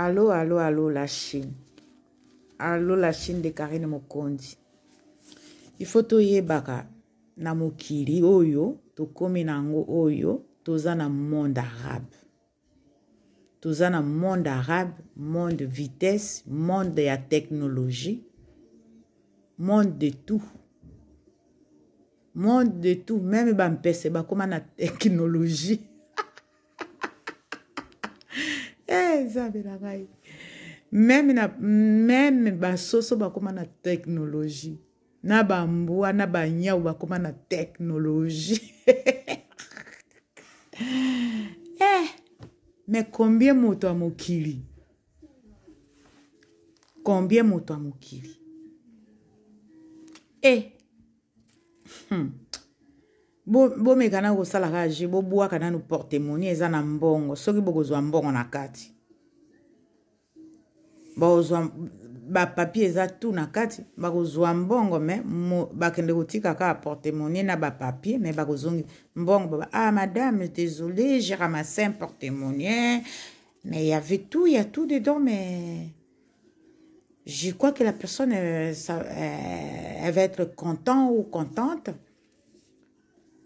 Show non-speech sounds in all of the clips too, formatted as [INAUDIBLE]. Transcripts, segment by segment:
Allô, allô, allô, la Chine. Allô, la Chine de Karine Mokondi. Il faut toyebaka na mokili oyo tokomi nango oyo toza na monde arabe. Toza na monde arabe, monde vitesse, monde ya technologie, monde de tout. Monde de tout, même bampese bakoma na technologie. ezabelaka ye meme na meme basoso bakóma na teknologie na bambwa na banyau bakóma na teknologie [LAUGHS] eh, me combien moto ya mokili combien moto ya mokili e eh. hmm. bomeka bo nano kosalaka je bobwaka nano portemoni eza na mbongo soki bokozwa mbongo na kati bakozwa papier eza tout na kati bakozwa mbongo me bakende kotika kaka portemonie na papier me bakozongi mbongo baba ah madame désolé j'ai ramassé un » mais il y avait tout il y a tout dedans mais je crois que la personne euh, ça, euh, elle va être content ou contente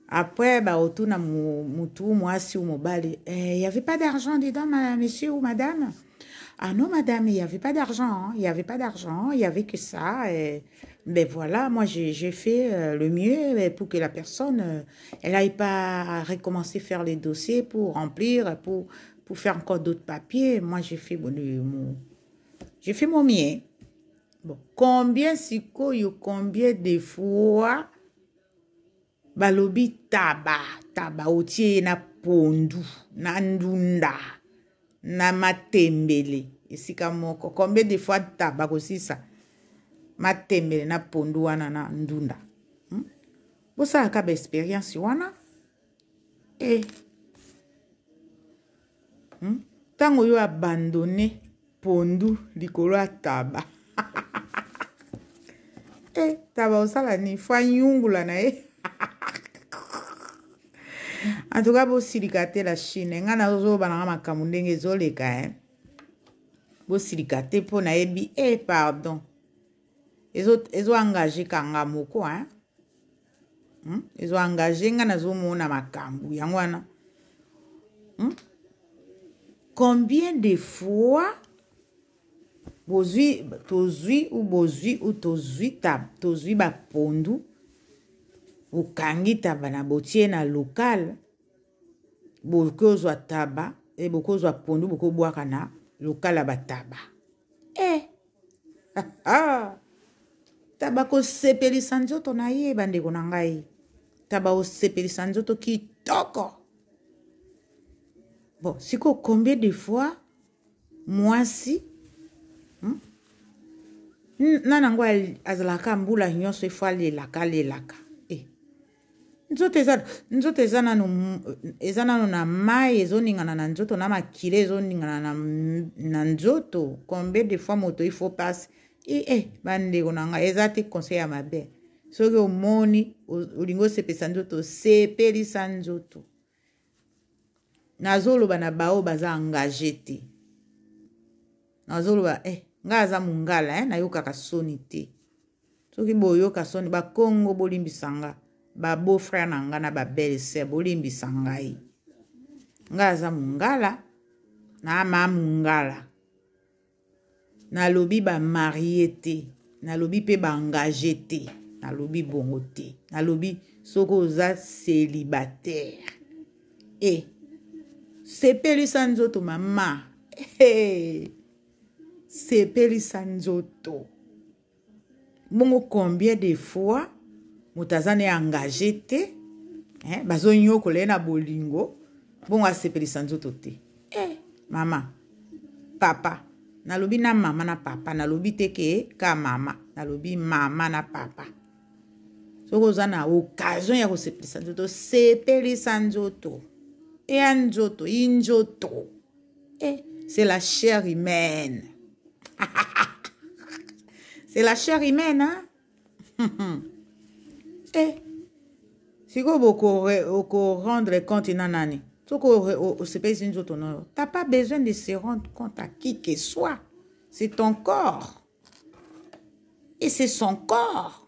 après bah autour na tout, moi si ou eh, il y avait pas d'argent dedans monsieur ou madame ah non, madame, il n'y hein. avait pas d'argent, il n'y avait pas d'argent, il n'y avait que ça. Et, mais ben voilà, moi, j'ai fait euh, le mieux pour que la personne, euh, elle n'aille pas recommencer à faire les dossiers pour remplir, pour, pour faire encore d'autres papiers. Moi, j'ai fait mon, j'ai fait mon mien. Bon, combien si combien de fois balobi taba taba na pondu nandunda. na matembele esika moko combien de fois ta bakosisa matembele na pondu wana na ndunda hmm? bosalaka baexperience wana e hmm? ntango oyo abandone pondu likolo ya taba [LAUGHS] e taba osala nini fo anyungula na ye en tout cas bosilika te la chine ngai nazoba nanga makambo ndenge ezoleka e bosilika te mpo nayebi e eh, pardon ezoengage kanga moko e hmm? ezoengage ngai nazomona makambo yango wana hmm? combien de fois bozwi tozwi u bozwi u tozwi taba tozwi bapondu bokangi taba na botie na lokale bokozwa taba e eh, bokozwa pondu bokobwaka na lokala bataba e [LAUGHS] taba kosepelisa nzoto na ye bandeko na ngai taba osepelisa nzoto kitoko bon siko combien de fois mwasi hmm? nana yango azalaka mbula nyonso efo alelaka alelaka nzoto eza nzoto eza nanu eza nanu na mai ezoningana na nzoto na makila ezoningana na, na nzoto combien de fois moto ifo pasi ee eh, bandeko na ngai eza te conseil ya mabe soki omoni olingi osepesa nzoto sepelisa nzoto nazoloba na bao baza engage te nazoloba eh, ngai aza mongala eh, nayokaka soni te soki boyoka soni bakongo bolimbisa ngai babofra na nga na babele ser bolimbisa ngai ngai aza mongala na ma mongala nalobi bamarie te nalobi mpe baengage te nalobi bongo te nalobi soki oza célibataire e sepelisa nzoto mama hey. sepelisa nzoto bongo combien de fois moto aza na engage te eh, bazonyokola ye na bolingo bongo asepelisa nzoto te eh, mama papa nalobi na mama na papa nalobi te ke ka mama nalobi mama na papa soki oza na okazion ya kosepelisa nzoto sepelisa nzoto eya nzoto yi nzoto eh, c'est la chair humaine [LAUGHS] c'est la chair humaine hein? [LAUGHS] te sikoyo bokorendre compte na nani soki osepelisi nzoto na yo ta pas besoin de se rendre compte à qui que soit c'est ton corps et c'est son corps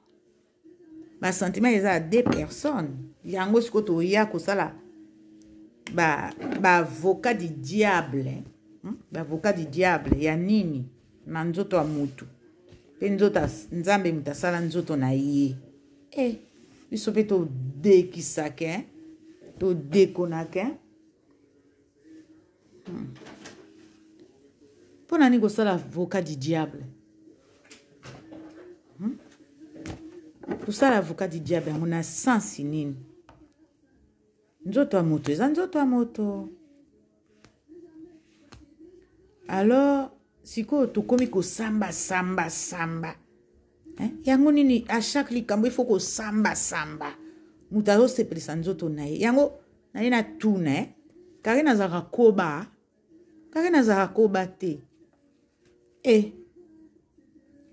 basentiment eza ya deux personnes yango sikoyo toya kosala baavocat ba du diable hmm? baavocat du diable ya nini na nzoto ya motu mpe nzoto nzambe moto asala nzoto na ye e eh. biso mpe todekisake todekonake hmm. mpo nani kosala avocat du diable hmm? kosala avocat du diable yango na sansi nini nzoto ya moto eza nzoto ya moto alors sikoyo tokómi kosamba samba samba eh? yango nini a chaque likambo ifo kosambasamba moto azosepelisa nzoto na ye yango naye natuna eh? kare nazalaka koba kare nazalaka koba te e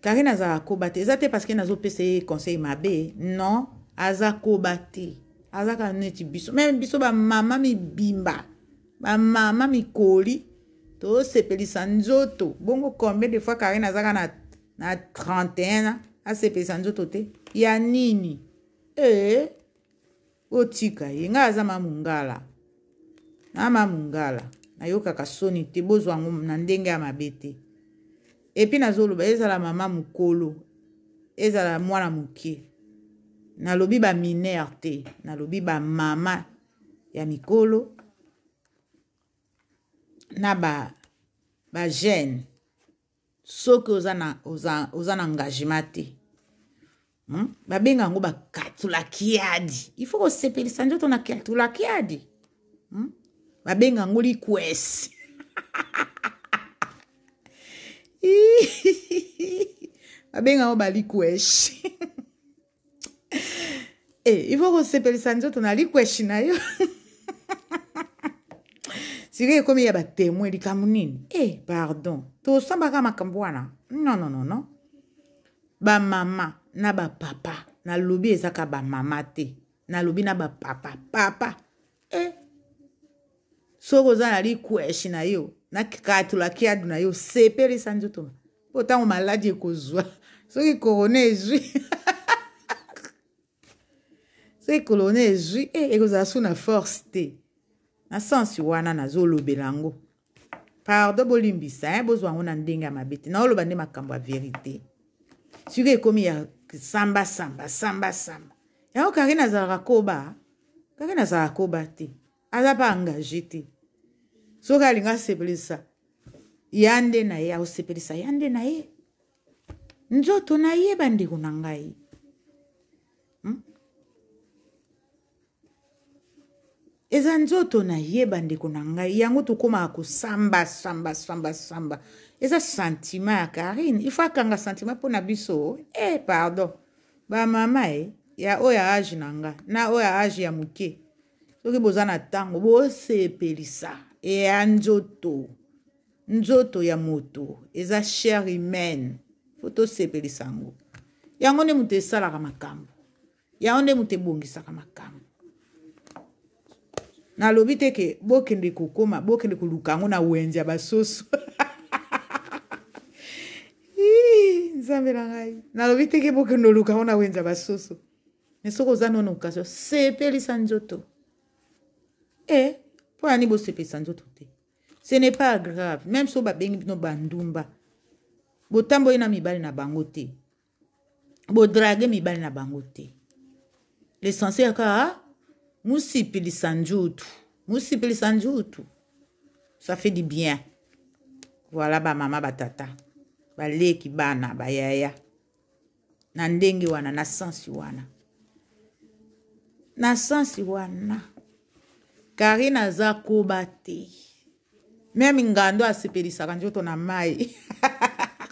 kare nazalaka koba te eza te parceke nazopesa ye conseil mabe non aza koba te aza kaka neti biso me biso bamama mibimba bamama mikoli tosepelisa nzoto bongo combien de fois kare nazaka na, na 31 asepelisa nzoto te ya nini ee eh, otika ye ngai aza mamungala na mamungala nayokaka soni te bozwa yango na ndenge ya mabe te epi nazoloba ezala mama mokolo ezala mwana moke nalobi baminere te nalobi bamama ya mikolo na bagene ba soki oza na, oza, oza na engagement te hmm? babenga yango bakatulakiadi ifo kosepelisa nzoto na katulakiadi hmm? babenga yango likwesi [LAUGHS] babenga yango balikweshi [LAUGHS] e eh, ifo kosepelisa nzoto na likweshi na yo [LAUGHS] sika ekomi ya batemoin likambo nini e eh, pardon tosambaka makambo wana nononono no. bamama na bapapa nalobi ezaka bamama te nalobi na bapapa papa e eh. soki oza na likweshi na yo na katulaki adu na yo sepelisa nzoto mpo ntango maladi ekozwa soki korona ezwi soki korona ezwi e eh, ekozala su na force te na sansi wana nazolobela yango pardon bolimbisa eh? bozwa yango na ndenge ya mabe te naoloba nde makambo ya verité siko ekómi ya samba samba samba samba yango kari nazalaka koba kari nazalaka koba te aza mpe engage te soki alingi asepelisa ya nde na ye akosepelisa ya nde na ye nzoto nayeba ndeko na ngai eza nzoto nayeba ndeko na ngai yango tokomaka kosamba samba samba samba eza sentima ya karine ifo akanga sentima mpona biso e pardon bamama e eh, ya oyo age na nga na oyo age ya moke soki boza na ntango bosepelisa eya nzoto nzoto ya moto eza chair humaine fo tosepelisa yango yango nde moto esalaka makambo yango nde moto ebongisaka makambo nalobi te ke bokende kokóma bokende koluka yango na wenze ya basusu [LAUGHS] nzambe na ngai nalobi te ke bokende oluka yango na wenze ya basusu me soki oza nono occasion sepelisa nzoto e mpo nani bosepelisa nzoto te ce n'est pas grave même so babengi bino bandumba botamboli na mibali na bango te bodrage mibali na bango te l'essentiel kaka musipilisa njutu musipilisa njutu ça fait du bien voilà bamama batata baleki bana bayaya na ndenge wana na sansi wana na sansi wana karine aza koba te meme ngando asipelisaka nzoto na mai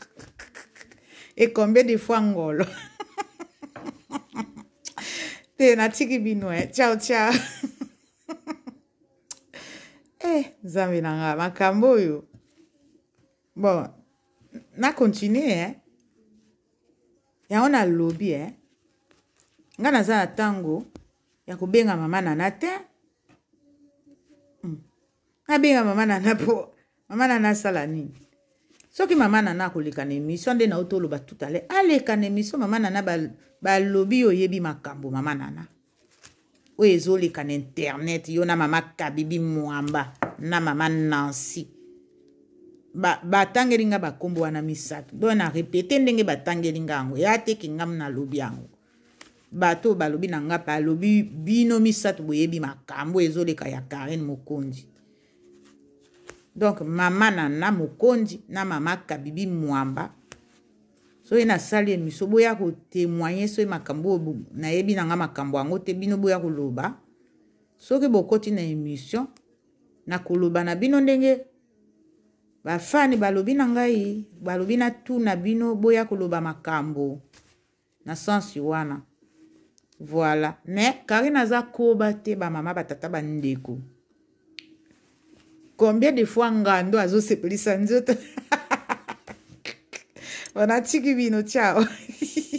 [LAUGHS] ekombe de fois ngolo tena tiki bino e ciao ciao [LAUGHS] e nzambe na nga makambo oyo bon nakontinue e eh. yango nalobi e ngai naza na ntango ya kobenga mama nana te hmm. nabenga mama nana mpo mama nana asala nini soki mama nana akoleka na émission nde na yo toloba tout ale aleka na émission mama nana balobi ba oyebi makambo mama nana oyo ezoleka na internet yo na mama kabibi mwamba na mama nansi batangeli ba nga bakombo wana misato don na repete ndenge batangeli nga yango eya teke ngam nalobi yango bato balobi na nga balobi bino misato boyebi makambo ezoleka ya karine mokonzi donk mama na na mokonzi na mama kabibi mwamba soki nasali emiso boya kotemoigne soki makambo oyo nayebi nanga makambo yango te bino boya koloba soki bokoti na émission nakoloba na bino ndenge bafani balobi na ngai balobi na tu na bino boya koloba makambo na sensi wana voilà me karine aza koba te bamama batata bandeko combien de fois ngando azosepelisa nzoto wanatiki [LAUGHS] bino chao [LAUGHS]